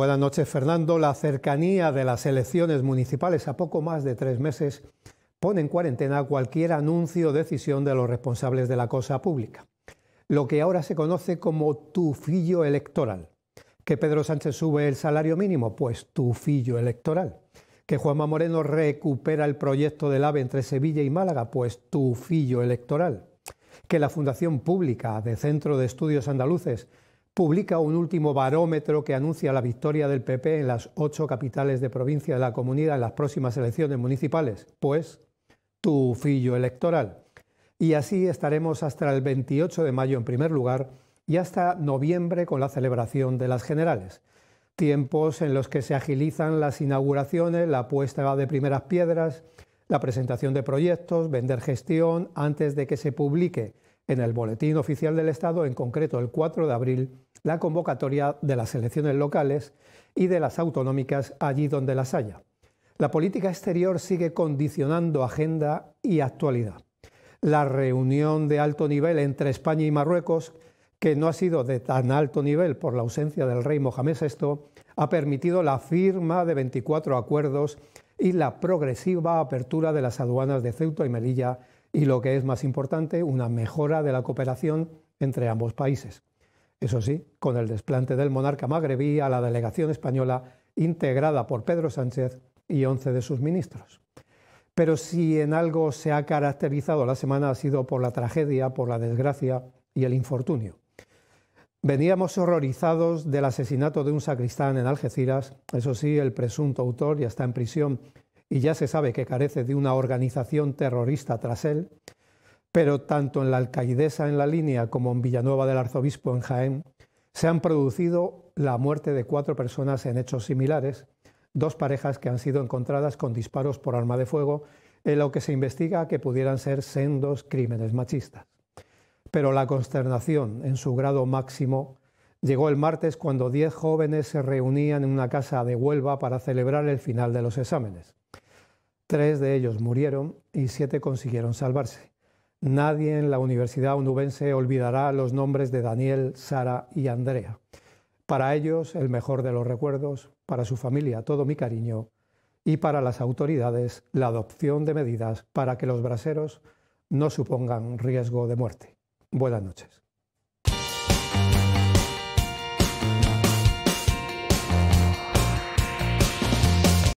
Buenas noches, Fernando. La cercanía de las elecciones municipales a poco más de tres meses pone en cuarentena cualquier anuncio o decisión de los responsables de la cosa pública. Lo que ahora se conoce como tufillo electoral. Que Pedro Sánchez sube el salario mínimo, pues tufillo electoral. Que Juanma Moreno recupera el proyecto del AVE entre Sevilla y Málaga, pues tufillo electoral. Que la Fundación Pública de Centro de Estudios Andaluces publica un último barómetro que anuncia la victoria del PP en las ocho capitales de provincia de la comunidad en las próximas elecciones municipales, pues tu fillo electoral. Y así estaremos hasta el 28 de mayo en primer lugar y hasta noviembre con la celebración de las generales. Tiempos en los que se agilizan las inauguraciones, la puesta de primeras piedras, la presentación de proyectos, vender gestión antes de que se publique en el Boletín Oficial del Estado, en concreto el 4 de abril, la convocatoria de las elecciones locales y de las autonómicas allí donde las haya. La política exterior sigue condicionando agenda y actualidad. La reunión de alto nivel entre España y Marruecos, que no ha sido de tan alto nivel por la ausencia del rey Mohamed VI, ha permitido la firma de 24 acuerdos y la progresiva apertura de las aduanas de Ceuta y Melilla y lo que es más importante, una mejora de la cooperación entre ambos países. Eso sí, con el desplante del monarca magrebí a la delegación española integrada por Pedro Sánchez y 11 de sus ministros. Pero si en algo se ha caracterizado la semana ha sido por la tragedia, por la desgracia y el infortunio. Veníamos horrorizados del asesinato de un sacristán en Algeciras. Eso sí, el presunto autor ya está en prisión y ya se sabe que carece de una organización terrorista tras él. Pero tanto en la Alcaidesa en la línea como en Villanueva del Arzobispo en Jaén se han producido la muerte de cuatro personas en hechos similares, dos parejas que han sido encontradas con disparos por arma de fuego, en lo que se investiga que pudieran ser sendos crímenes machistas. Pero la consternación, en su grado máximo, llegó el martes cuando diez jóvenes se reunían en una casa de Huelva para celebrar el final de los exámenes. Tres de ellos murieron y siete consiguieron salvarse. Nadie en la Universidad Unubense olvidará los nombres de Daniel, Sara y Andrea. Para ellos, el mejor de los recuerdos, para su familia, todo mi cariño, y para las autoridades, la adopción de medidas para que los braseros no supongan riesgo de muerte. Buenas noches.